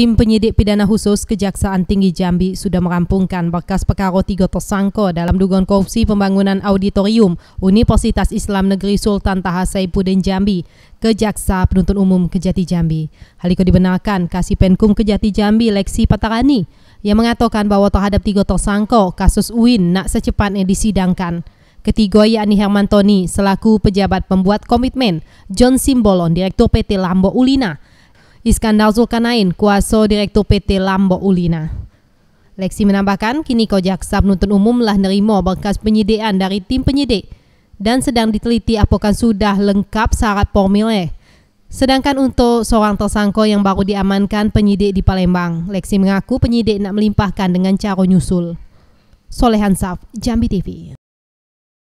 Tim penyidik pidana khusus Kejaksaan Tinggi Jambi sudah merampungkan berkas perkara tiga tersangka dalam dugaan korupsi pembangunan auditorium Universitas Islam Negeri Sultan Taha Saipuddin Jambi ke Jaksa Penuntut Umum Kejati Jambi. Hal itu dibenarkan Kasih Penkum Kejati Jambi Lexi Patarani yang mengatakan bahwa terhadap tiga tersangka kasus UIN nak secepatnya disidangkan. Ketiga yakni Herman Toni selaku pejabat pembuat komitmen, John Simbolon, Direktur PT Lambo Ulina, Iskandar Zulkarnain, kuasa Direktur PT Lambo Ulina. Leksi menambahkan, kini Kojaksa Penuntut Umum telah nerima berkas penyidikan dari tim penyidik dan sedang diteliti apakah sudah lengkap syarat formilnya. Sedangkan untuk seorang tersangka yang baru diamankan penyidik di Palembang, Leksi mengaku penyidik nak melimpahkan dengan cara nyusul. Solehan Saf, Jambi TV.